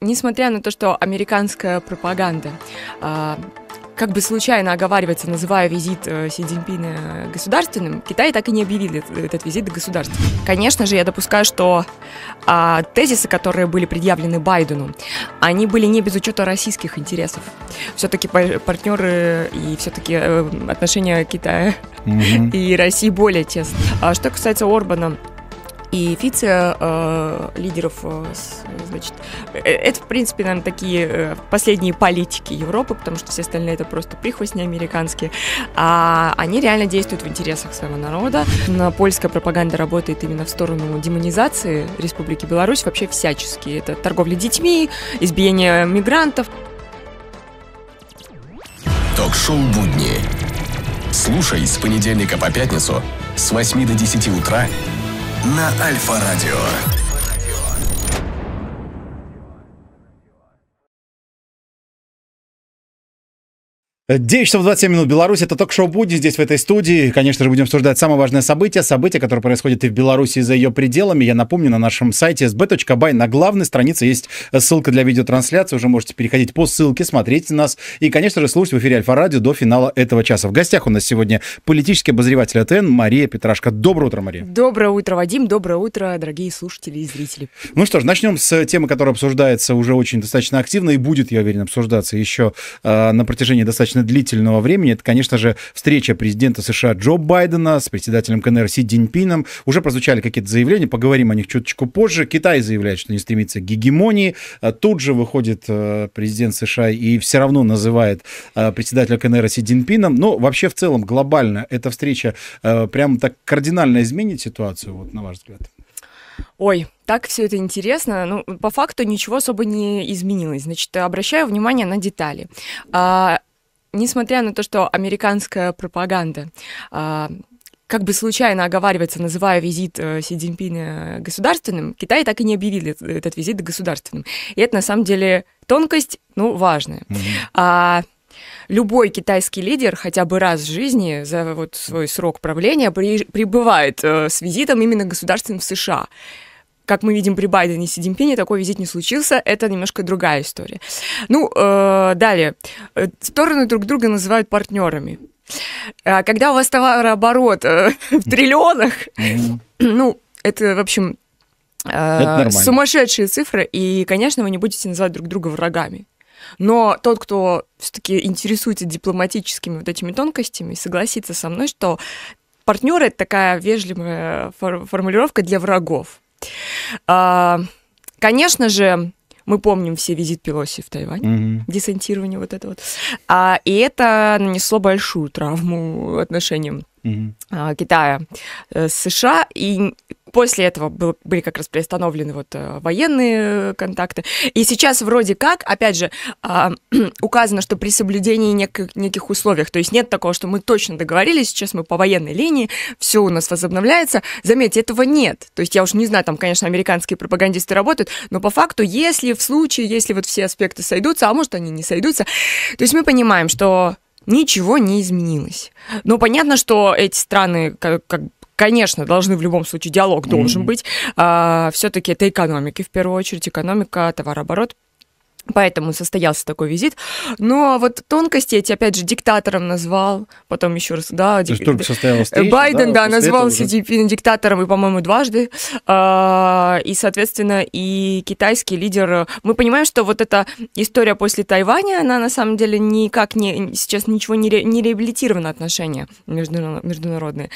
несмотря на то, что американская пропаганда а, как бы случайно оговаривается, называя визит э, Си Цзиньпина государственным, Китай так и не объявил этот визит государственным. Конечно же, я допускаю, что а, тезисы, которые были предъявлены Байдену, они были не без учета российских интересов. Все-таки партнеры и все-таки э, отношения Китая mm-hmm. и России более тесны. А что касается Орбана, и Фице э, лидеров, э, значит, э, это, в принципе, наверное, такие последние политики Европы, потому что все остальные это просто прихвостни американские. А они реально действуют в интересах своего народа. Но польская пропаганда работает именно в сторону демонизации Республики Беларусь вообще всячески. Это торговля детьми, избиение мигрантов. Ток-шоу «Будни». Слушай с понедельника по пятницу с 8 до 10 утра на Альфа-радио. 9 часов 27 минут. Беларусь. Это только шоу «Будни» здесь, в этой студии. Конечно же, будем обсуждать самое важное событие. Событие, которое происходит и в Беларуси, и за ее пределами. Я напомню, на нашем сайте sb.by на главной странице есть ссылка для видеотрансляции. Уже можете переходить по ссылке, смотреть нас. И, конечно же, слушать в эфире Альфа-радио до финала этого часа. В гостях у нас сегодня политический обозреватель АТН Мария Петрашка. Доброе утро, Мария. Доброе утро, Вадим. Доброе утро, дорогие слушатели и зрители. Ну что ж, начнем с темы, которая обсуждается уже очень достаточно активно и будет, я уверен, обсуждаться еще э, на протяжении достаточно достаточно длительного времени. Это, конечно же, встреча президента США Джо Байдена с председателем КНР Си Диньпином. Уже прозвучали какие-то заявления, поговорим о них чуточку позже. Китай заявляет, что не стремится к гегемонии. А тут же выходит э, президент США и все равно называет э, председателя КНР Си Диньпином. Но вообще в целом глобально эта встреча э, прям так кардинально изменит ситуацию, вот на ваш взгляд? Ой, так все это интересно. Ну, по факту ничего особо не изменилось. Значит, обращаю внимание на детали. А, несмотря на то, что американская пропаганда а, как бы случайно оговаривается, называя визит э, Си Цзиньпина государственным, Китай так и не объявил этот визит государственным. И это на самом деле тонкость, ну, важная. Mm-hmm. А, любой китайский лидер хотя бы раз в жизни за вот свой срок правления при, прибывает э, с визитом именно государственным в США как мы видим при Байдене и Си Цзиньпине, такой визит не случился. Это немножко другая история. Ну, э, далее. Э, стороны друг друга называют партнерами. А когда у вас товарооборот э, в триллионах, ну, это, в общем, э, сумасшедшие цифры, и, конечно, вы не будете называть друг друга врагами. Но тот, кто все-таки интересуется дипломатическими вот этими тонкостями, согласится со мной, что партнеры это такая вежливая фор- формулировка для врагов. А, конечно же, мы помним все визит Пелоси в Тайвань, mm-hmm. диссентирование вот это вот. А, и это нанесло большую травму отношениям mm Китая э, с США, и после этого был, были как раз приостановлены вот э, военные э, контакты. И сейчас вроде как, опять же, а, указано, что при соблюдении неких, неких условиях, то есть нет такого, что мы точно договорились, сейчас мы по военной линии, все у нас возобновляется. Заметьте, этого нет. То есть я уж не знаю, там, конечно, американские пропагандисты работают, но по факту, если в случае, если вот все аспекты сойдутся, а может они не сойдутся, то есть мы понимаем, что ничего не изменилось. Но понятно, что эти страны, как, как конечно, должны в любом случае, диалог должен mm-hmm. быть. А, все-таки это экономики в первую очередь, экономика, товарооборот, Поэтому состоялся такой визит. Но ну, а вот тонкости эти, опять же, диктатором назвал, потом еще раз, да. То есть только состоялась встреча, Байден, да, да назвал Си диктатором, и, по-моему, дважды. А, и, соответственно, и китайский лидер... Мы понимаем, что вот эта история после Тайваня, она на самом деле никак не... Сейчас ничего не, ре, не реабилитировано отношения международные.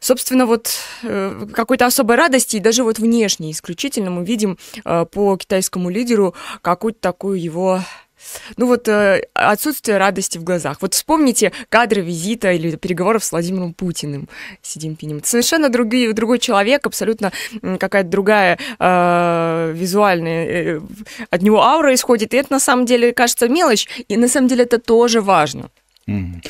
Собственно, вот э, какой-то особой радости, и даже вот внешне исключительно мы видим э, по китайскому лидеру какую-то такую такую его ну вот э, отсутствие радости в глазах. Вот вспомните кадры визита или переговоров с Владимиром Путиным, сидим, Цзиньпинем. совершенно другие, другой человек, абсолютно какая-то другая э, визуальная, э, э, от него аура исходит. И это на самом деле кажется мелочь, и на самом деле это тоже важно.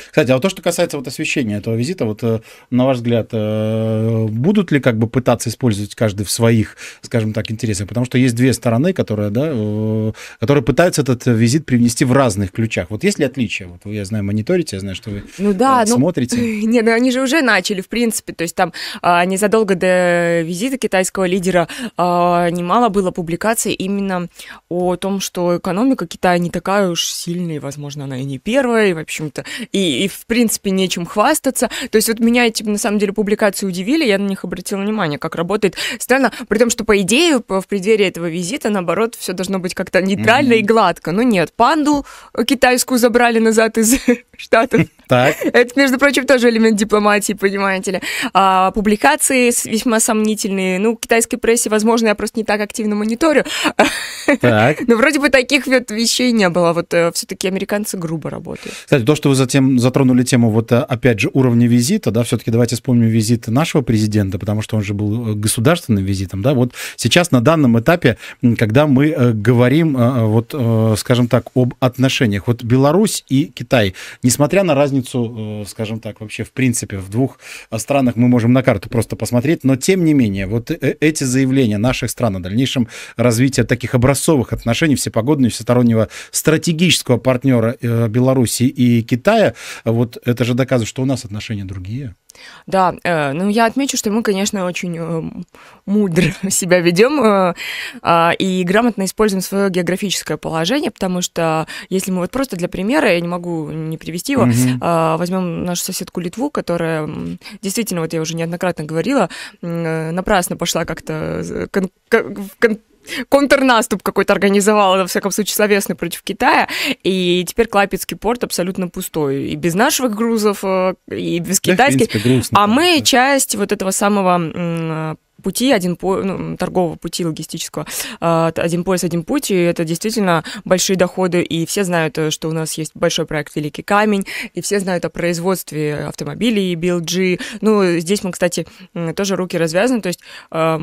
Кстати, а вот то, что касается вот освещения этого визита, вот э, на ваш взгляд, э, будут ли как бы пытаться использовать каждый в своих, скажем так, интересах? Потому что есть две стороны, которые, да, э, которые пытаются этот визит привнести в разных ключах. Вот есть ли отличия? Вот я знаю, мониторите, я знаю, что вы ну, да, ну, смотрите. Ну, не, ну они же уже начали, в принципе, то есть там а, незадолго до визита китайского лидера а, немало было публикаций именно о том, что экономика Китая не такая уж сильная, возможно, она и не первая, и, в общем-то, и, и в принципе нечем хвастаться. То есть вот меня эти, типа, на самом деле, публикации удивили, я на них обратила внимание, как работает странно, при том, что по идее в преддверии этого визита, наоборот, все должно быть как-то нейтрально mm-hmm. и гладко. Но ну нет, панду китайскую забрали назад из Штатов. Так. Это, между прочим, тоже элемент дипломатии, понимаете ли. А, публикации весьма сомнительные. Ну, китайской прессе, возможно, я просто не так активно мониторю. Так. Но вроде бы таких вот вещей не было. Вот э, все-таки американцы грубо работают. Кстати, то, что вы затем затронули тему вот, э, опять же, уровня визита, да, все-таки давайте вспомним визит нашего президента, потому что он же был э, государственным визитом, да, вот сейчас на данном этапе, когда мы э, говорим, вот, скажем так, об отношениях, вот Беларусь и Китай, несмотря на разницу, скажем так, вообще в принципе в двух странах мы можем на карту просто посмотреть, но тем не менее, вот эти заявления наших стран о дальнейшем развитии таких образцовых отношений всепогодного, всестороннего стратегического партнера Беларуси и Китая, Китая, а вот это же доказывает, что у нас отношения другие. Да, э, ну я отмечу, что мы, конечно, очень э, мудро себя ведем э, а, и грамотно используем свое географическое положение, потому что если мы вот просто для примера, я не могу не привести его, угу. А, возьмем нашу соседку Литву, которая действительно, вот я уже неоднократно говорила, напрасно пошла как-то кон- кон- контрнаступ какой-то организовала, во всяком случае, словесный против Китая. И теперь Клайпецкий порт абсолютно пустой. И без наших грузов, э, и без да, китайских. Принципе, грустно, а мы да. часть вот этого самого пути, один по, ну, торгового пути логистического, а, один пояс, один путь, и это действительно большие доходы, и все знают, э, что у нас есть большой проект «Великий камень», и все знают о производстве автомобилей BLG. Ну, здесь мы, кстати, тоже руки развязаны, то есть а,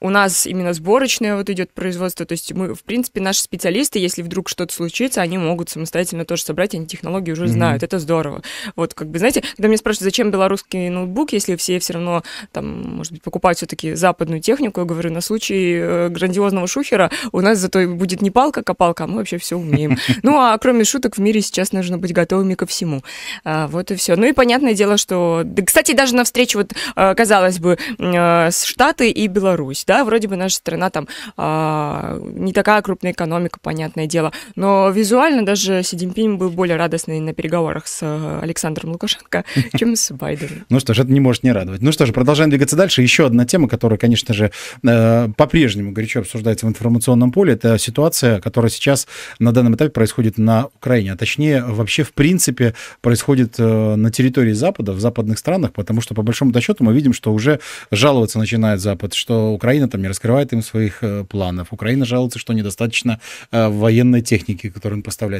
у нас именно сборочное вот идет производство, то есть мы, в принципе, наши специалисты, если вдруг что-то случится, они могут самостоятельно тоже собрать, они технологии уже mm-hmm. знают, это здорово. Вот, как бы, знаете, когда меня спрашивают, зачем белорусский ноутбук, если все все равно, там, может быть, покупать все-таки западную технику, я говорю, на случай э, грандиозного шухера у нас зато будет не палка-копалка, а мы вообще все умеем. Ну, а кроме шуток, в мире сейчас нужно быть готовыми ко всему. А, вот и все. Ну и понятное дело, что... Кстати, даже на встречу вот, э, казалось бы, э, с Штаты и Беларусь, да, вроде бы наша страна там а, не такая крупная экономика, понятное дело, но визуально даже Си Цзиньпинь был более радостный на переговорах с Александром Лукашенко, чем с Байденом. Ну что ж, это не может не радовать. Ну что же, продолжаем двигаться дальше еще одна тема, которая, конечно же, э, по-прежнему горячо обсуждается в информационном поле, это ситуация, которая сейчас на данном этапе происходит на Украине, а точнее вообще в принципе происходит э, на территории Запада, в западных странах, потому что по большому счету мы видим, что уже жаловаться начинает Запад, что Украина там не раскрывает им своих э, планов, Украина жалуется, что недостаточно военной техники, которую он поставляет.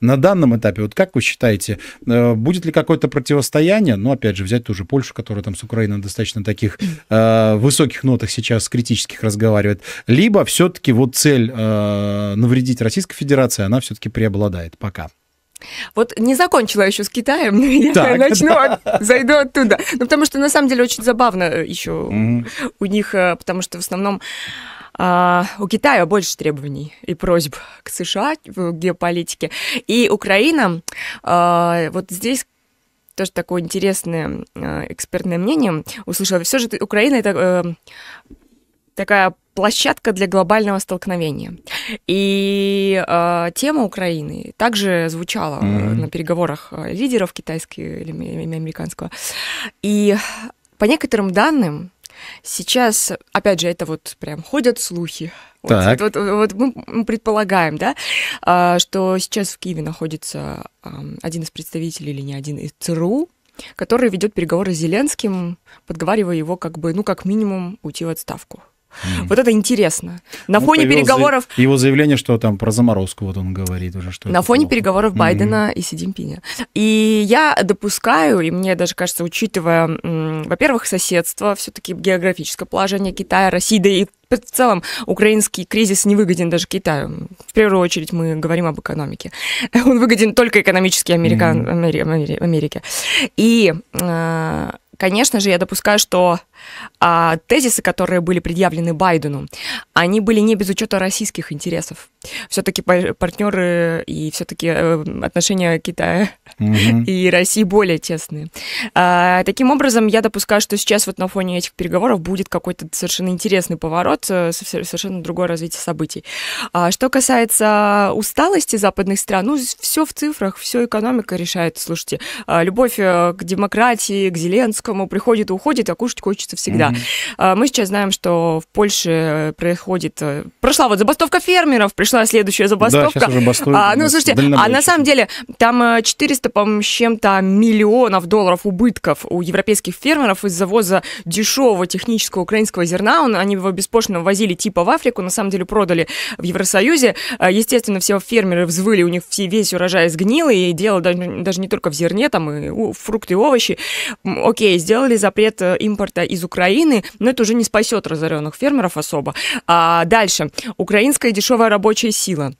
На данном этапе, вот как вы считаете, будет ли какое-то противостояние, ну опять же взять ту же Польшу, которая там с Украиной достаточно таких Э, в высоких нотах сейчас критических разговаривает, либо все-таки вот цель э, навредить Российской Федерации, она все-таки преобладает пока. Вот не закончила еще с Китаем, но я так, начну, да. от, зайду оттуда. Ну, потому что на самом деле очень забавно э, еще mm-hmm. у них, потому что в основном а, у Китая больше требований и просьб к США в геополитике. И Украина, а, вот здесь тоже такое интересное а, экспертное мнение услышала. Все же Украина это э, такая площадка для глобального столкновения. И э, тема Украины также звучала mm-hmm. на переговорах э, лидеров китайского или американского. И по некоторым данным, Сейчас, опять же, это вот прям ходят слухи. Так. Вот, вот, вот мы предполагаем, да, а, что сейчас в Киеве находится один из представителей или не один из ЦРУ, который ведет переговоры с Зеленским, подговаривая его как бы, ну, как минимум, уйти в отставку. Mm-hmm. Вот это интересно. На ну, фоне переговоров... За... Его заявление, что там про заморозку, вот он говорит уже, что... На фоне плохо. переговоров Байдена mm-hmm. и Си Цзиньпиня. И я допускаю, и мне даже кажется, учитывая, во-первых, соседство, все-таки географическое положение Китая, России, да и в целом украинский кризис не выгоден даже Китаю. В первую очередь мы говорим об экономике. Он выгоден только экономически Америка... mm-hmm. Америке. И, э, конечно же, я допускаю, что а, тезисы, которые были предъявлены Байдену, они были не без учета российских интересов. Все-таки партнеры и все-таки э, отношения Китая угу. и России более тесные. А, таким образом, я допускаю, что сейчас вот на фоне этих переговоров будет какой-то совершенно интересный поворот, э, совершенно другое развитие событий. А, что касается усталости западных стран, ну, все в цифрах, все экономика решает. Слушайте, а, любовь э, к демократии, к Зеленскому приходит и уходит, а кушать хочется хочется всегда. Mm-hmm. Мы сейчас знаем, что в Польше э, происходит... Э, прошла вот забастовка фермеров, пришла следующая забастовка. Да, сейчас уже бастуют. А, ну, слушайте, а на самом деле там 400, э, по-моему, с чем-то миллионов долларов убытков у европейских фермеров из завоза дешевого технического украинского зерна. Он, они его беспошлино возили типа в Африку, на самом деле продали в Евросоюзе. А, естественно, все фермеры взвыли, у них все, весь урожай сгнил, и дело даже, даже не только в зерне, там и фрукты и овощи. Окей, сделали запрет импорта из из Украины, но это уже не спасет разоренных фермеров особо. А дальше. Украинская дешевая рабочая сила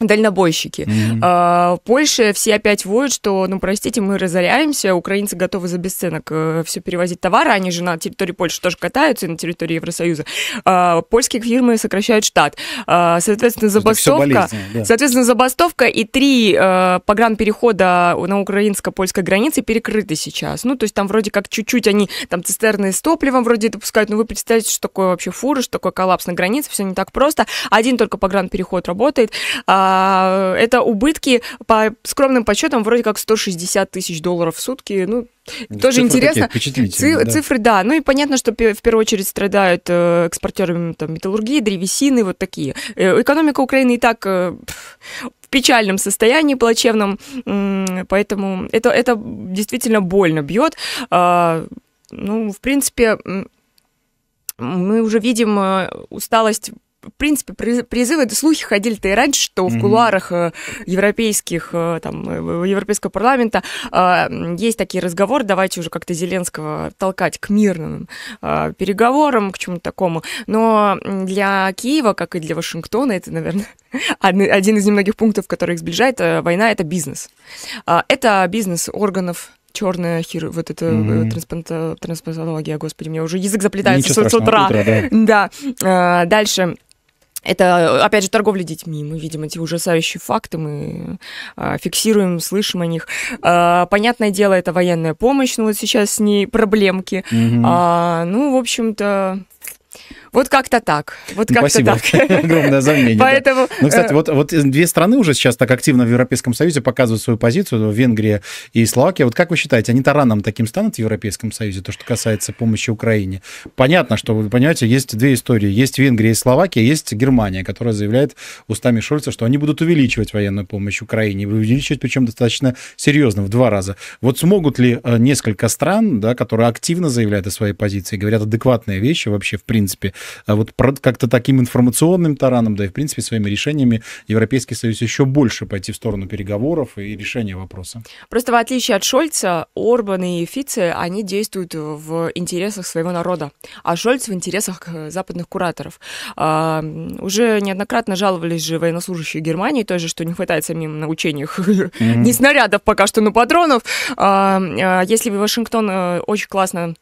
дальнобойщики. Mm-hmm. А, Польша все опять воют, что, ну, простите, мы разоряемся, украинцы готовы за бесценок э, все перевозить товары, они же на территории Польши тоже катаются и на территории Евросоюза. А, польские фирмы сокращают штат. А, соответственно, забастовка... Да. Соответственно, забастовка и три э, погранперехода на украинско-польской границе перекрыты сейчас. Ну, то есть там вроде как чуть-чуть они там цистерны с топливом вроде допускают, но вы представляете, что такое вообще фуры, что такое коллапс на границе, все не так просто. Один только погранпереход работает. А, а, это убытки по скромным подсчетам вроде как 160 тысяч долларов в сутки. Ну, да, тоже интересно. Цифры, да. цифры, да. Ну и понятно, что в первую очередь страдают э, экспортеры ну, там, металлургии, древесины, вот такие. Э, экономика Украины и так э, в печальном состоянии, плачевном, поэтому это, это действительно больно бьет. А, ну, в принципе, мы уже видим усталость в принципе, призывы, слухи ходили-то и раньше, что в кулуарах э, европейских, э, там, э, Европейского парламента есть такие разговоры, давайте уже как-то Зеленского толкать к мирным переговорам, к чему-то такому. Но для Киева, как и для Вашингтона, это, наверное, один из немногих пунктов, который их сближает, война — это бизнес. Это бизнес органов черная хир, вот это mm-hmm. транспонтология, господи, меня уже язык заплетается с утра. утра да. да. А, дальше это, опять же, торговля детьми. Мы видим эти ужасающие факты, мы а, фиксируем, слышим о них. А, понятное дело, это военная помощь, но вот сейчас с ней проблемки. Mm-hmm. А, ну, в общем-то, вот как-то так. Вот как Спасибо. Так. Огромное за мнение. Поэтому... Да. Ну, кстати, э, вот, вот две страны уже сейчас так активно в Европейском Союзе показывают свою позицию, Венгрия и Словакия. Вот как вы считаете, они тараном таким станут в Европейском Союзе, то, что касается помощи Украине? Понятно, что, вы понимаете, есть две истории. Есть Венгрия и Словакия, есть Германия, которая заявляет устами Шольца, что они будут увеличивать военную помощь Украине. Увеличивать, причем достаточно серьезно, в два раза. Вот смогут ли э, несколько стран, да, которые активно заявляют о своей позиции, говорят адекватные вещи вообще, в принципе, а вот как-то таким информационным тараном, да и, в принципе, своими решениями Европейский Союз еще больше пойти в сторону переговоров и решения вопроса. Просто в отличие от Шольца, Орбан и Фице, они действуют в интересах своего народа, а Шольц в интересах э, западных кураторов. А, уже неоднократно жаловались же военнослужащие Германии же, что не хватает самим на учениях mm-hmm. не снарядов пока что, но патронов. А, если бы Вашингтон э, очень классно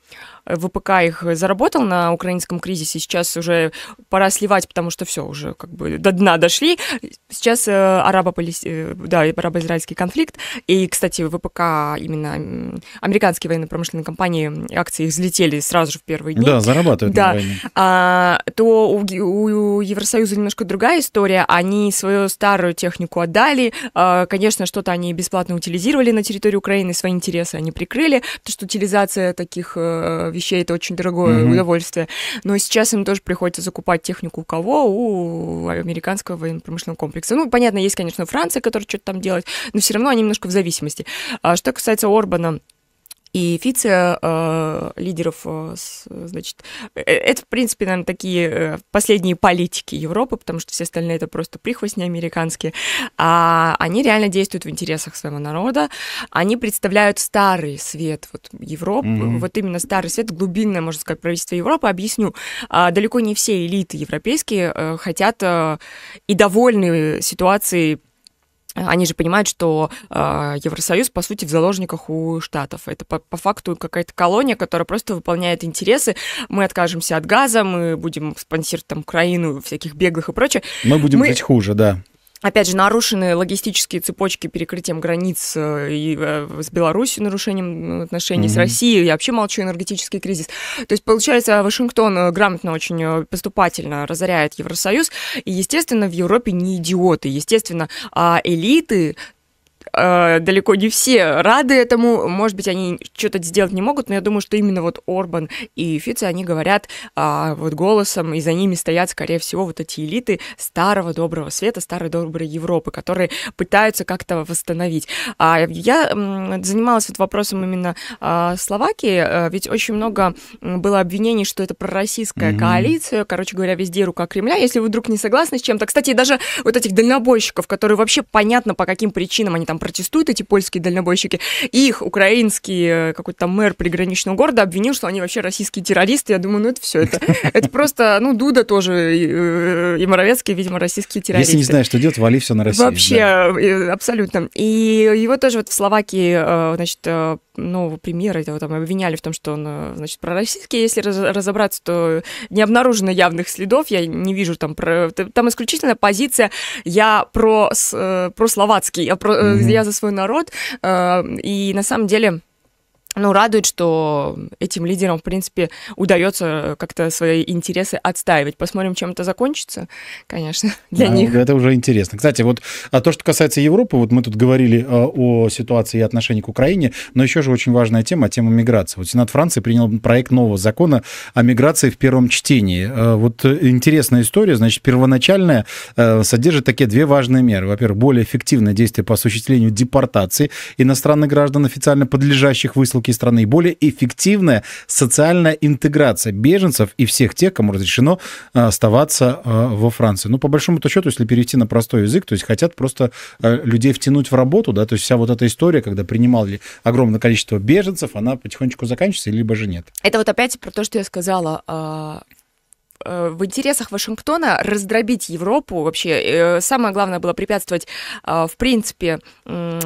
ВПК их заработал на украинском кризисе, сейчас уже пора сливать, потому что все уже как бы до дна дошли. Сейчас э, э, арабо-израильский да, арабо израильский конфликт, и, кстати, ВПК, именно американские военно-промышленные компании, акции их взлетели сразу же в первые дни. Да, зарабатывают да. на войне. А, то у, у Евросоюза немножко другая история. Они свою старую технику отдали, а, конечно, что-то они бесплатно утилизировали на территории Украины, свои интересы они прикрыли, потому что утилизация таких э, вещей это очень дорогое mm-hmm. удовольствие. Но сейчас им тоже приходится закупать технику у кого? У американского военно-промышленного комплекса. Ну, понятно, есть, конечно, Франция, которая что-то там делает, но все равно они немножко в зависимости. А что касается Орбана, и Фиция э, лидеров, э, значит, э, это, в принципе, наверное, такие э, последние политики Европы, потому что все остальные это просто прихвостни американские. А они реально действуют в интересах своего народа. Они представляют старый свет вот, Европы, mm-hmm. вот именно старый свет, глубинное, можно сказать, правительство Европы. Объясню, а, далеко не все элиты европейские э, хотят и довольны ситуацией они же понимают, что э, Евросоюз, по сути, в заложниках у Штатов. Это по, по факту какая-то колония, которая просто выполняет интересы. Мы откажемся от газа, мы будем спонсировать там Украину, всяких беглых и прочее. Мы будем мы... жить хуже, да. Опять же, нарушены логистические цепочки перекрытием границ э, и э, с Беларусью, нарушением э, отношений mm-hmm. с Россией, я вообще молчу энергетический кризис. То есть, получается, Вашингтон грамотно очень поступательно разоряет Евросоюз, и, естественно, в Европе не идиоты, естественно, а элиты э, далеко не все рады этому. Может быть, они что-то сделать не могут, но я думаю, что именно вот Орбан и Фицы, они говорят э, вот голосом, и за ними стоят, скорее всего, вот эти элиты старого доброго света, старой доброй Европы, которые пытаются как-то восстановить. А я э, занималась вот вопросом именно э, Словакии, э, ведь очень много было обвинений, что это пророссийская mm-hmm. коалиция, короче говоря, везде рука Кремля. Если вы вдруг не согласны с чем-то, кстати, даже вот этих дальнобойщиков, которые вообще понятно, по каким причинам они там протестуют эти польские дальнобойщики, их украинский э, какой-то там мэр приграничного города обвинил, что они вообще российские террористы. Я думаю, ну это все, это, это просто, ну Дуда тоже э, и Моровецкий, видимо, российские террористы. Если не знаешь, что делать, вали все на Россию. Вообще, э, абсолютно. И его тоже вот в Словакии, значит, нового премьера, его там обвиняли в том, что он, э, значит, пророссийский. Если разобраться, то не обнаружено явных следов, я не вижу там... Про... Там исключительно позиция «я про, э, про словацкий», я, про... mm-hmm. «я за свой народ». И на самом деле ну, радует, что этим лидерам, в принципе, удается как-то свои интересы отстаивать. Посмотрим, чем это закончится, конечно, для да, них. Это уже интересно. Кстати, вот а то, что касается Европы, вот мы тут говорили а, о ситуации и отношении к Украине, но еще же очень важная тема, тема миграции. Вот Сенат Франции принял проект нового закона о миграции в первом чтении. А, вот э, интересная история, значит, первоначальная э, содержит такие две важные меры. Во-первых, более эффективное действие по осуществлению депортации иностранных граждан, официально подлежащих высылке экономики страны и более эффективная социальная интеграция беженцев и всех тех, кому разрешено э, оставаться э, во Франции. Ну, по большому-то счету, если перейти на простой язык, то есть хотят просто э, людей втянуть в работу, да, то есть вся вот эта история, когда принимали огромное количество беженцев, она потихонечку заканчивается, либо же нет. Это вот опять про то, что я сказала. А, Э, в интересах Вашингтона раздробить Европу вообще. Э, самое главное было препятствовать, э, в принципе,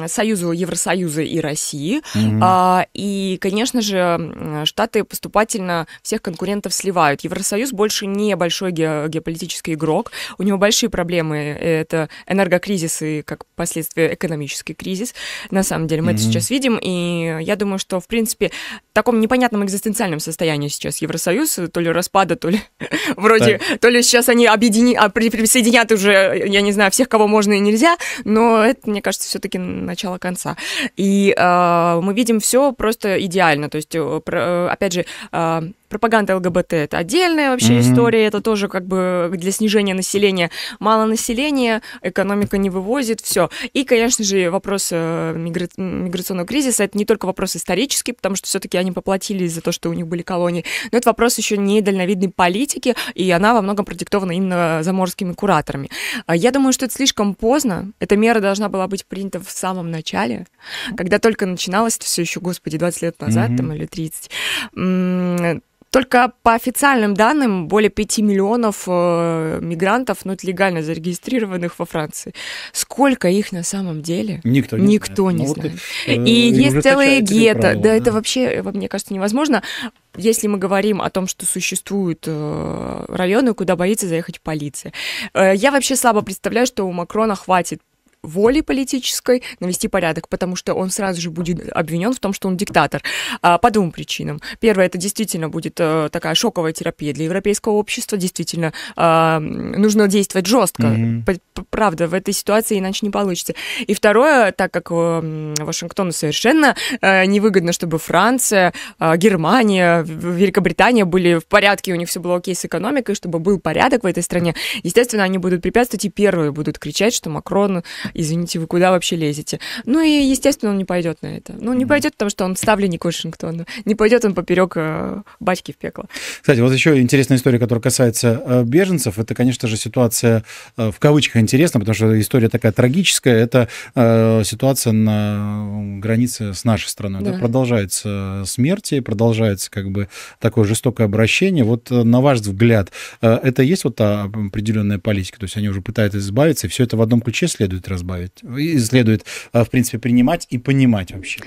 Союзу Евросоюза и России. Mm-hmm. И, конечно же, Штаты поступательно всех конкурентов сливают. Евросоюз больше не большой ге- геополитический игрок. У него большие проблемы. Это энергокризис и, как последствия экономический кризис. На самом деле мы mm-hmm. это сейчас видим. И я думаю, что, в принципе, в таком непонятном экзистенциальном состоянии сейчас Евросоюз, то ли распада, то ли Вроде, так. то ли сейчас они объедини... а, присоединят уже, я не знаю, всех, кого можно и нельзя, но это, мне кажется, все-таки начало конца. И э, мы видим все просто идеально. То есть, э, э, опять же, э, пропаганда ЛГБТ это отдельная вообще mm-hmm. история, это тоже как бы для снижения населения. Мало населения, экономика не вывозит, все. И, конечно же, вопрос э, мигра... миграционного кризиса это не только вопрос исторический, потому что все-таки они поплатились за то, что у них были колонии, но это вопрос еще не недальновидной политики, и она во многом продиктована именно заморскими кураторами. А я думаю, что это слишком поздно. Эта мера должна была быть принята в самом начале, когда только начиналось это все еще, господи, 20 лет назад mm-hmm. там или 30 только по официальным данным более 5 миллионов э, мигрантов, ну, легально зарегистрированных во Франции. Сколько их на самом деле? Никто не Никто знает. не ну, знает. Вот, э, и есть целые гетто. Правила, да, да, это вообще, э, мне кажется, невозможно. Если мы говорим о том, что существуют э, районы, куда боится заехать полиция. Э, я вообще слабо представляю, что у Макрона хватит воли политической навести порядок, потому что он сразу же будет обвинен в том, что он диктатор. А, по двум причинам. Первое, это действительно будет э, такая шоковая терапия для европейского общества. Действительно, а, нужно действовать жестко. Mm-hmm. Правда, в этой ситуации иначе не получится. И второе, так как э, Вашингтону совершенно э, невыгодно, чтобы Франция, Германия, Великобритания были в порядке, у них все было окей с экономикой, чтобы был порядок в этой стране, естественно, они будут препятствовать, и первые будут кричать, что Макрон извините, вы куда вообще лезете? Ну и, естественно, он не пойдет на это. Ну, не пойдет, потому что он ставленник Вашингтона. Не пойдет он поперек э, батьки в пекло. Кстати, вот еще интересная история, которая касается э, беженцев. Это, конечно же, ситуация э, в кавычках интересна, потому что история такая трагическая. Это ситуация на границе с нашей страной. Да. Да? Продолжаются смерти, продолжается как бы такое жестокое обращение. Вот на ваш взгляд, это есть вот та определенная политика? То есть они уже пытаются избавиться, и все это в одном ключе следует раз разбавить, и следует, э, в принципе, принимать и понимать вообще?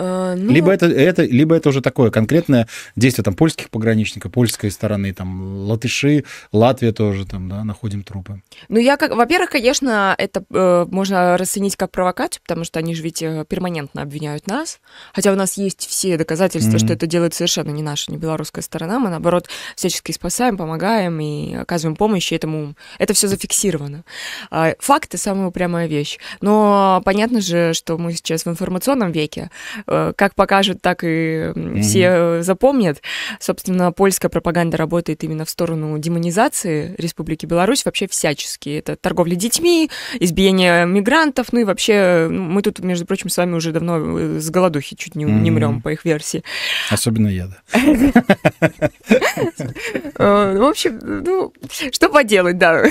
Э, ну... Либо это, это, либо это уже такое конкретное действие там польских пограничников, польской стороны, там латыши, Латвия тоже там, да, находим трупы. Ну я как, во-первых, конечно, это э, можно расценить как провокацию, потому что они же ведь э, перманентно обвиняют нас, хотя у нас есть все доказательства, mm-hmm. что это делает совершенно не наша, не белорусская сторона, мы наоборот всячески спасаем, помогаем и оказываем помощь, и этому это все зафиксировано. А, факты самая прямая вещь, но понятно же, что мы сейчас в информационном веке, Э, как покажут, так и все э, запомнят. Собственно, польская пропаганда работает именно в сторону демонизации Республики Беларусь вообще всячески. Это торговля детьми, избиение мигрантов, ну и вообще э, ну, мы тут, между прочим, с вами уже давно с голодухи чуть не, mm не мрем, по их версии. Особенно я, да. В общем, ну, что поделать, да.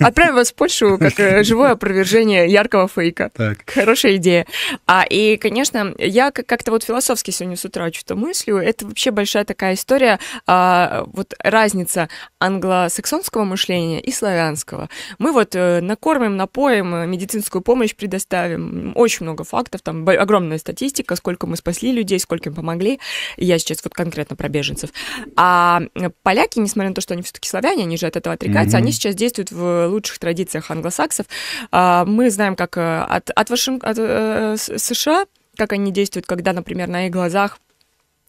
Отправим вас в Польшу как живое опровержение яркого фейка. Хорошая идея. А, и, конечно, я как-то вот философски сегодня с утра что-то мыслю. Это вообще большая такая история, а, вот разница англосаксонского мышления и славянского. Мы вот э, накормим, напоим, э, медицинскую помощь предоставим. Очень много фактов, там огромная статистика, сколько мы спасли людей, сколько им помогли. Я сейчас вот конкретно про беженцев. А э, поляки, несмотря на то, что они все-таки славяне, они же от этого отрекаются, mm-hmm. они сейчас действуют в лучших традициях англосаксов. А, мы знаем, как от, от, Вашинг... от США как они действуют, когда, например, на их глазах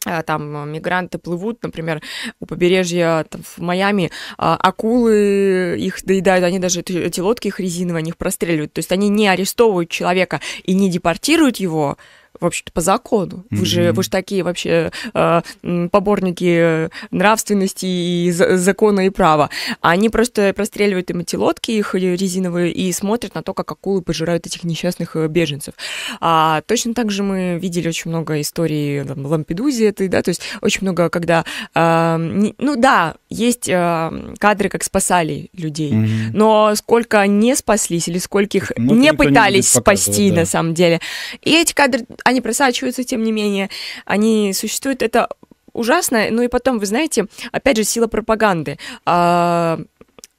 а, там мигранты плывут, например, у побережья там, в Майами а, акулы их доедают, они даже эти лодки их резиновые, они их простреливают. То есть они не арестовывают человека и не депортируют его, в общем то по закону. Вы mm-hmm. же, вы же такие вообще э, поборники нравственности и закона и права. Они просто простреливают им эти лодки, их резиновые, и смотрят на то, как акулы пожирают этих несчастных э, беженцев. А, точно так же мы видели очень много историй там, в этой, да, то есть очень много, когда... Э, не, ну да, есть э, кадры, как спасали людей, mm-hmm. но сколько не спаслись или скольких ну, не пытались не спасти, да. на самом деле. И эти кадры, они просачиваются, тем не менее, они существуют. Это ужасно. Ну и потом, вы знаете, опять же, сила пропаганды. А,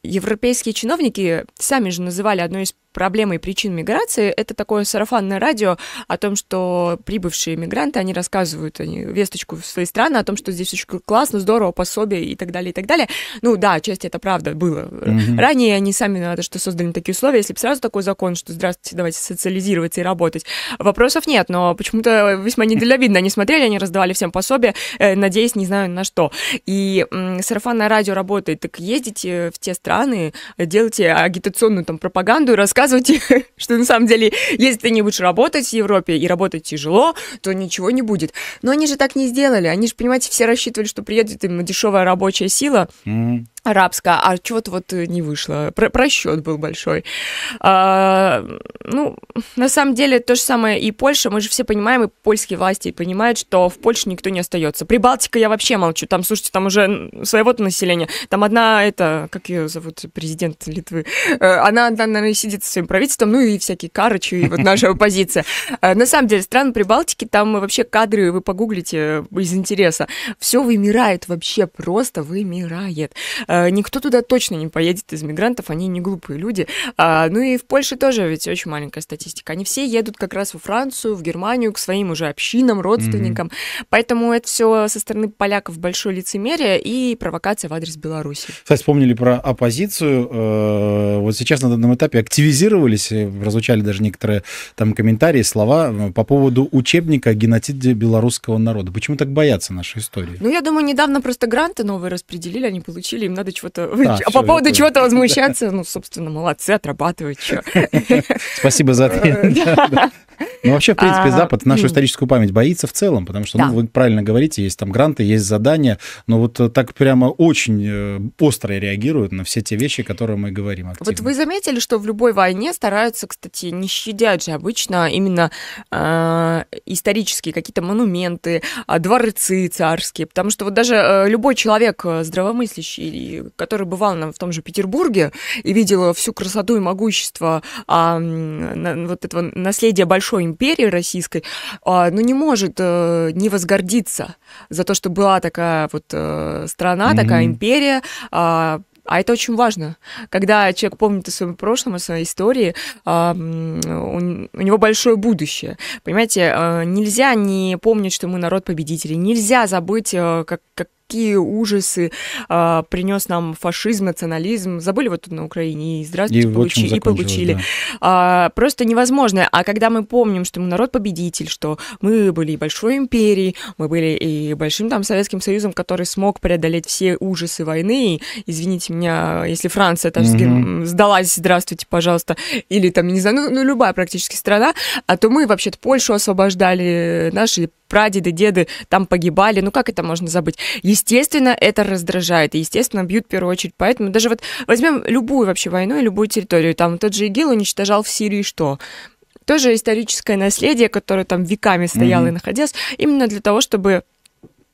европейские чиновники сами же называли одной из проблемой причин миграции. Это такое сарафанное радио о том, что прибывшие мигранты, они рассказывают они, весточку в свои страны о том, что здесь очень классно, здорово, пособие и так далее, и так далее. Ну да, часть это правда было. Mm-hmm. Ранее они сами надо, что создали такие условия. Если бы сразу такой закон, что здравствуйте, давайте социализироваться и работать, вопросов нет, но почему-то весьма недальновидно они смотрели, они раздавали всем пособие, э, надеясь, не знаю на что. И м- сарафанное радио работает, так ездите в те страны, делайте агитационную там пропаганду и рассказывайте рассказываете, что на самом деле, если ты не будешь работать в Европе и работать тяжело, то ничего не будет. Но они же так не сделали. Они же, понимаете, все рассчитывали, что приедет им дешевая рабочая сила. Mm-hmm арабская, а чего-то вот э, не вышло. Про просчет был большой. А, ну, на самом деле, то же самое и Польша. Мы же все понимаем, и польские власти понимают, что в Польше никто не остается. Прибалтика я вообще молчу. Там, слушайте, там уже своего-то населения. Там одна, это, как ее зовут, президент Литвы, э, она, она наверное, сидит со своим правительством, ну и всякие Карычи, и вот наша оппозиция. Э, на самом деле, страны Прибалтики, там вообще кадры вы погуглите из интереса. Все вымирает вообще, просто вымирает. Э, никто туда точно не поедет из мигрантов, они не глупые люди. А, ну и в Польше тоже ведь очень маленькая статистика. Они все едут как раз во Францию, в Германию, к своим уже общинам, родственникам. Mm-hmm. Поэтому это все со стороны поляков большое лицемерие и провокация в адрес Беларуси. Кстати, вспомнили про оппозицию. Э, вот сейчас на данном этапе активизировались, э, прозвучали даже некоторые там комментарии, слова по поводу учебника о белорусского народа. Почему так боятся нашей истории? Ну, я думаю, недавно просто гранты новые распределили, они получили, им надо чего-то... А, по поводу чего-то возмущаться, ну, собственно, молодцы, отрабатывают. Спасибо за ответ. Э, ну, вообще, в принципе, а, Запад нашу хм. историческую память боится в целом, потому что, ну, вы правильно говорите, есть там гранты, есть задания, но вот э, так прямо очень э, остро реагируют на все те вещи, которые мы говорим активно. Вот вы заметили, что в любой войне стараются, кстати, не щадят же обычно именно исторические какие-то монументы, а, дворцы царские, потому что вот даже любой человек здравомыслящий который бывал нам в том же Петербурге и видел всю красоту и могущество а, на, вот этого наследия большой империи российской, а, ну не может а, не возгордиться за то, что была такая вот а, страна, mm-hmm. такая империя. А, а это очень важно. Когда человек помнит о своем прошлом, о своей истории, а, у него большое будущее. Понимаете, э, нельзя не помнить, что мы народ победителей. Нельзя забыть, как, как, какие ужасы а, принес нам фашизм, национализм. Забыли вот тут на Украине и здравствуйте, и получи, и получили. Да. А, просто невозможно. А когда мы помним, что мы народ победитель, что мы были и большой империей, мы были и большим там Советским Союзом, который смог преодолеть все ужасы войны. И, извините меня, если Франция там mm-hmm. сдалась, здравствуйте, пожалуйста, или там, не знаю, ну, ну любая практически страна, а то мы вообще-то Польшу освобождали, наши прадеды, деды там погибали, ну как это можно забыть? Естественно, это раздражает, естественно, бьют в первую очередь. Поэтому даже вот возьмем любую вообще войну и любую территорию, там тот же ИГИЛ уничтожал в Сирии что? Тоже историческое наследие, которое там веками стояло mm-hmm. и находилось, именно для того, чтобы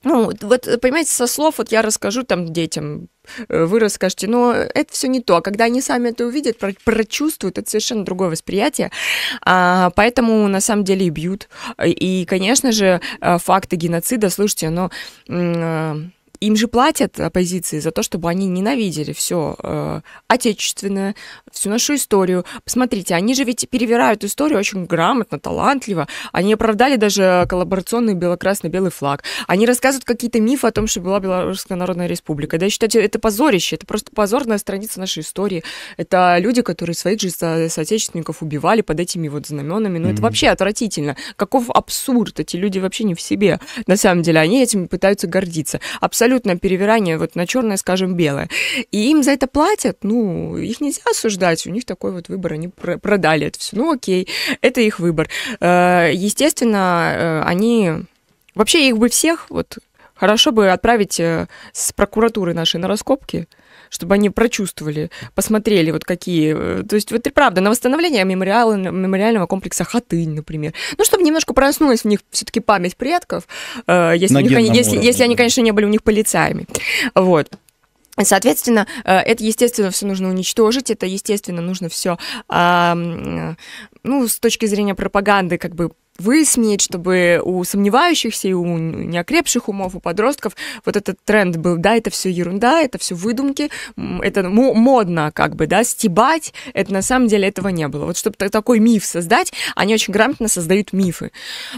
ну, вот, понимаете, со слов, вот я расскажу там детям, Э, вы расскажете, но это все не то. А когда они сами это увидят, про прочувствуют, это совершенно другое восприятие. А, поэтому на самом деле и бьют. И, конечно же, э, факты геноцида, слушайте, но э, им же платят оппозиции за то, чтобы они ненавидели все э, отечественное, всю нашу историю. Посмотрите, они же ведь перевирают историю очень грамотно, талантливо. Они оправдали даже коллаборационный бело красно белый флаг. Они рассказывают какие-то мифы о том, что была Белорусская Народная Республика. Да, я считаю, это позорище, это просто позорная страница нашей истории. Это люди, которые своих же со- соотечественников убивали под этими вот знаменами. Ну, mm-hmm. это вообще отвратительно. Каков абсурд? Эти люди вообще не в себе. На самом деле, они этим пытаются гордиться. Абсолютное перевирание вот на черное, скажем, белое. И им за это платят, ну, их нельзя осуждать обсуждать. У них такой вот выбор, они продали это все. Ну окей, это их выбор. Э, естественно, э, они... Вообще их бы всех, вот хорошо бы отправить э, с прокуратуры нашей на раскопки, чтобы они прочувствовали, посмотрели, вот какие... То есть вот и правда, на восстановление мемориала, мемориального комплекса Хатынь, например. Ну, чтобы немножко проснулась в них все таки память предков, если, них, если, если они, конечно, не были у них полицаями. Вот. Соответственно, э, это, естественно, все нужно уничтожить, это, естественно, нужно все, э, ну, с точки зрения пропаганды, как бы выяснить, чтобы у сомневающихся и у неокрепших умов, у подростков вот этот тренд был, да, это все ерунда, это все выдумки, это модно как бы, да, стебать, это на самом деле этого не было. Вот чтобы такой миф создать, они очень грамотно создают мифы.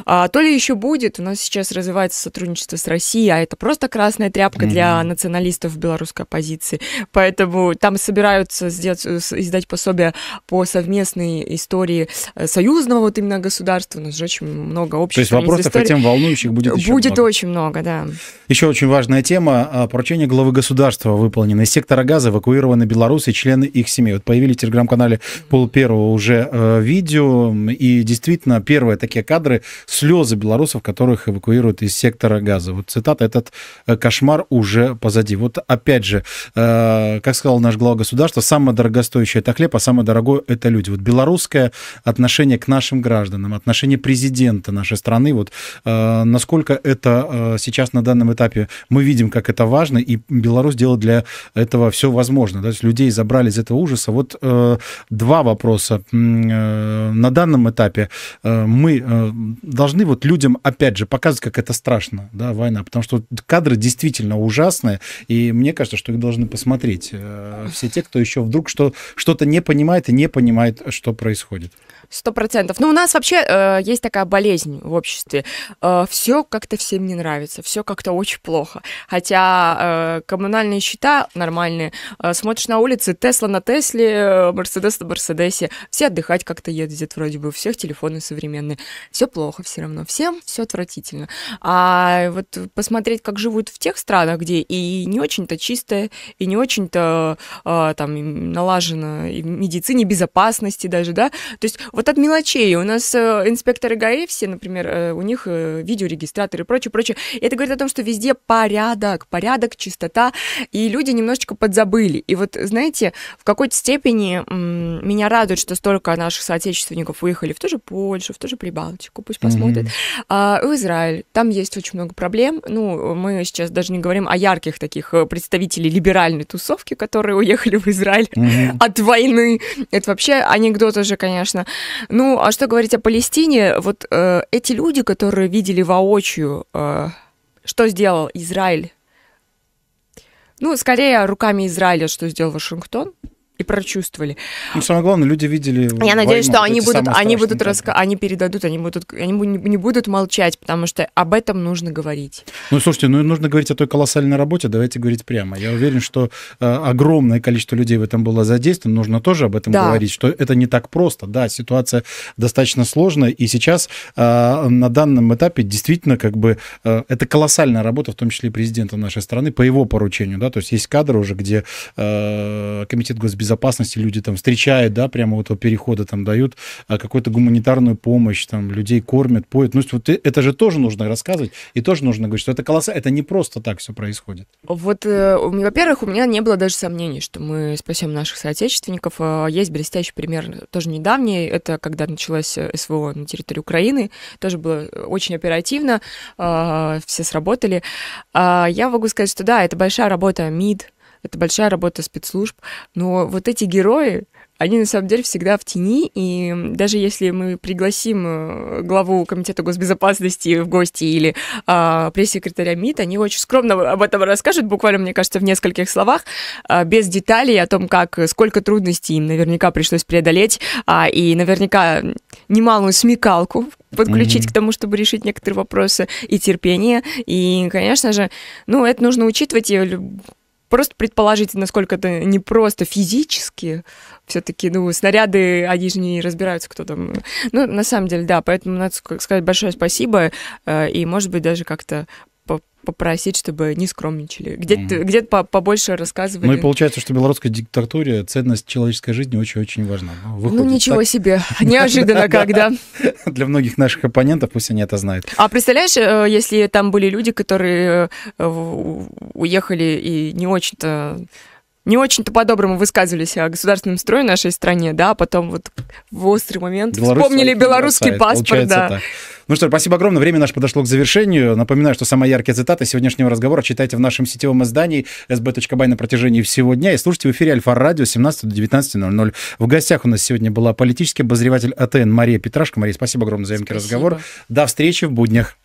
А, то ли еще будет, у нас сейчас развивается сотрудничество с Россией, а это просто красная тряпка mm-hmm. для националистов белорусской оппозиции, поэтому там собираются сделать, издать пособие по совместной истории э, союзного вот именно государства, у же очень много общих. То есть вопросов истории. по тем волнующих будет еще Будет много. очень много, да. Еще очень важная тема. А, поручение главы государства выполнено. Из сектора газа эвакуированы белорусы и члены их семей. Вот появились в телеграм-канале пол первого уже э, видео. И действительно, первые такие кадры — слезы белорусов, которых эвакуируют из сектора газа. Вот цитата «Этот э, кошмар уже позади». Вот опять же, э, как сказал наш глава государства, самое дорогостоящее — это хлеб, а самое дорогое — это люди. Вот белорусское отношение к нашим гражданам, отношение президента президента нашей страны. Вот э, насколько это э, сейчас на данном этапе мы видим, как это важно, и Беларусь делает для этого все возможное. Да? То есть людей забрали из этого ужаса. Вот э, два вопроса. На данном этапе мы должны вот людям, опять же, показывать, как это страшно, да, война, потому что кадры действительно ужасные, и мне кажется, что их должны посмотреть все те, кто еще вдруг что, что-то не понимает и не понимает, что происходит. Сто процентов. Ну, у нас вообще э, есть такая болезнь в обществе. Э, все как-то всем не нравится, все как-то очень плохо. Хотя э, коммунальные счета нормальные. Э, смотришь на улице, Тесла на Тесле, э, Мерседес на Мерседесе. Все отдыхать как-то ездят вроде бы, у всех телефоны современные. Все плохо все равно, всем все отвратительно. А вот посмотреть, как живут в тех странах, где и не очень-то чистое, и не очень-то э, там налажено и в медицине, безопасности даже, да. То есть вот от мелочей. У нас э, инспекторы ГАИ все, например, э, у них э, видеорегистраторы и прочее, прочее. И это говорит о том, что везде порядок, порядок, чистота, и люди немножечко подзабыли. И вот, знаете, в какой-то степени меня радует, что столько наших соотечественников уехали в ту же Польшу, в ту же Прибалтику, пусть посмотрят, mm-hmm. а, в Израиль. Там есть очень много проблем. Ну, мы сейчас даже не говорим о ярких таких представителей либеральной тусовки, которые уехали в Израиль mm-hmm. от войны. Это вообще анекдот уже, конечно. Ну, а что говорить о Палестине? Вот э, эти люди, которые видели воочию, э, что сделал Израиль, ну, скорее руками Израиля, что сделал Вашингтон, и прочувствовали. Ну, самое главное, люди видели. Я надеюсь, что вот они будут, они будут раска... они передадут, они будут, они не будут молчать, потому что об этом нужно говорить. Ну, слушайте, ну нужно говорить о той колоссальной работе. Давайте говорить прямо. Я уверен, что э, огромное количество людей в этом было задействовано. Нужно тоже об этом да. говорить, что это не так просто. Да, ситуация достаточно сложная, и сейчас э, на данном этапе действительно как бы э, это колоссальная работа, в том числе и президента нашей страны по его поручению, да, то есть есть кадры уже, где э, комитет госбезопасности безопасности люди там встречают, да, прямо вот у перехода там дают а какую-то гуманитарную помощь, там людей кормят, поют. Ну, вот это же тоже нужно рассказывать и тоже нужно говорить, что это колоссально, это не просто так все происходит. Вот, э, во-первых, у меня не было даже сомнений, что мы спасем наших соотечественников. А есть блестящий пример, тоже недавний, это когда началось э, СВО на территории Украины, тоже было э, очень оперативно, а, все сработали. Я могу сказать, что да, это большая работа МИД, это большая работа спецслужб, но вот эти герои, они на самом деле всегда в тени, и даже если мы пригласим э, главу Комитета госбезопасности в гости или а, пресс-секретаря МИД, они очень скромно об этом расскажут, буквально, мне кажется, в нескольких словах, а, без деталей о том, как, сколько трудностей им наверняка пришлось преодолеть, а, и наверняка немалую смекалку подключить mm-hmm. к тому, чтобы решить некоторые вопросы, и терпение, и, конечно же, ну, это нужно учитывать, и просто предположите, насколько это не просто физически, все-таки, ну, снаряды, они же не разбираются, кто там. Ну, на самом деле, да, поэтому надо сказать большое спасибо э, и, может быть, даже как-то попросить, чтобы не скромничали, где-то mm. где по побольше рассказывали. Ну и получается, что в белорусской диктатуре ценность человеческой жизни очень-очень важна. Ну, ну выходит, ну ничего так... себе, неожиданно когда. Для многих наших оппонентов пусть они это знают. А представляешь, э, если там были люди, которые э, уехали и не очень-то не очень-то по-доброму высказывались о государственном строе нашей стране, да, а потом вот в острый момент Беларусь вспомнили белорусский бросает, паспорт, да. Так. Ну что ж, спасибо огромное. Время наше подошло к завершению. Напоминаю, что самая яркая цитата сегодняшнего разговора читайте в нашем сетевом издании sb.by на протяжении всего дня и слушайте в эфире Альфа-радио 17 до 19.00. В гостях у нас сегодня была политический обозреватель АТН Мария Петрашко. Мария, спасибо огромное за емкий разговор. До встречи в буднях.